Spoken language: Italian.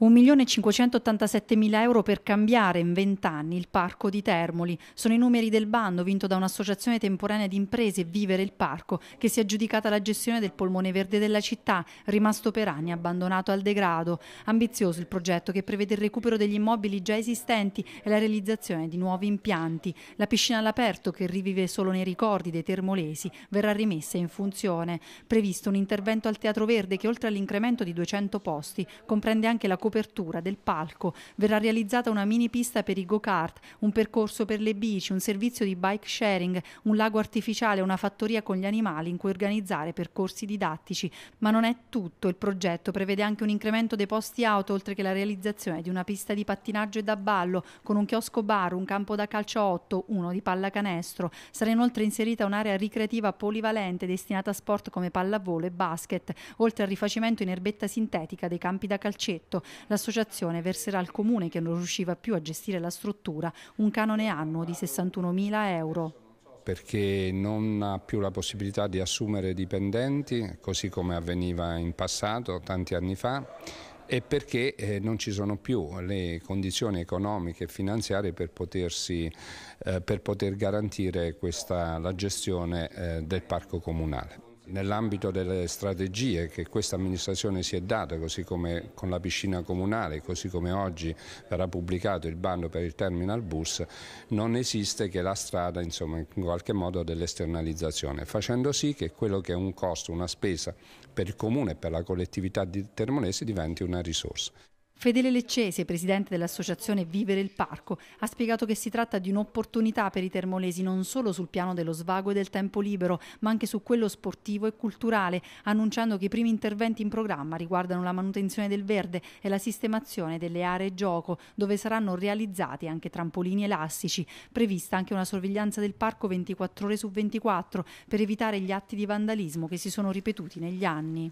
1.587.000 euro per cambiare in 20 anni il parco di Termoli. Sono i numeri del bando vinto da un'associazione temporanea di imprese Vivere il Parco che si è aggiudicata la gestione del polmone verde della città, rimasto per anni abbandonato al degrado. Ambizioso il progetto che prevede il recupero degli immobili già esistenti e la realizzazione di nuovi impianti. La piscina all'aperto, che rivive solo nei ricordi dei termolesi, verrà rimessa in funzione. Previsto un intervento al Teatro Verde che oltre all'incremento di 200 posti comprende anche la comunità copertura del palco, verrà realizzata una mini pista per i go-kart, un percorso per le bici, un servizio di bike sharing, un lago artificiale, una fattoria con gli animali in cui organizzare percorsi didattici. Ma non è tutto, il progetto prevede anche un incremento dei posti auto oltre che la realizzazione di una pista di pattinaggio e da ballo con un chiosco bar, un campo da calcio 8, uno di pallacanestro. Sarà inoltre inserita un'area ricreativa polivalente destinata a sport come pallavolo e basket, oltre al rifacimento in erbetta sintetica dei campi da calcetto. L'associazione verserà al comune che non riusciva più a gestire la struttura un canone annuo di 61.000 euro perché non ha più la possibilità di assumere dipendenti, così come avveniva in passato, tanti anni fa, e perché eh, non ci sono più le condizioni economiche e finanziarie per, potersi, eh, per poter garantire questa, la gestione eh, del parco comunale. Nell'ambito delle strategie che questa amministrazione si è data, così come con la piscina comunale, così come oggi verrà pubblicato il bando per il terminal bus, non esiste che la strada insomma, in qualche modo dell'esternalizzazione, facendo sì che quello che è un costo, una spesa per il comune e per la collettività di Termonese diventi una risorsa. Fedele Leccese, presidente dell'associazione Vivere il Parco, ha spiegato che si tratta di un'opportunità per i termolesi non solo sul piano dello svago e del tempo libero, ma anche su quello sportivo e culturale, annunciando che i primi interventi in programma riguardano la manutenzione del verde e la sistemazione delle aree gioco, dove saranno realizzati anche trampolini elastici, prevista anche una sorveglianza del parco 24 ore su 24 per evitare gli atti di vandalismo che si sono ripetuti negli anni.